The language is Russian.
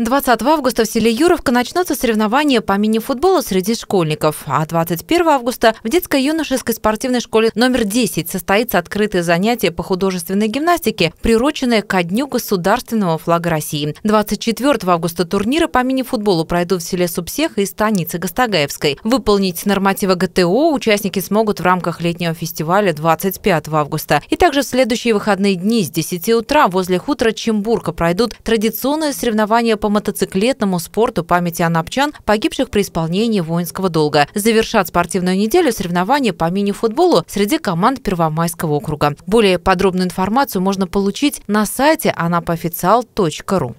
20 августа в селе Юровка начнутся соревнования по мини-футболу среди школьников, а 21 августа в детской юношеской спортивной школе номер 10 состоится открытое занятие по художественной гимнастике, приуроченное ко дню государственного флага России. 24 августа турниры по мини-футболу пройдут в селе Субсех и станице Гастагаевской. Выполнить нормативы ГТО участники смогут в рамках летнего фестиваля 25 августа. И также в следующие выходные дни с 10 утра возле хутора Чембурка пройдут традиционные соревнования по по мотоциклетному спорту памяти анапчан, погибших при исполнении воинского долга. Завершат спортивную неделю соревнования по мини-футболу среди команд Первомайского округа. Более подробную информацию можно получить на сайте anapaofficial.ru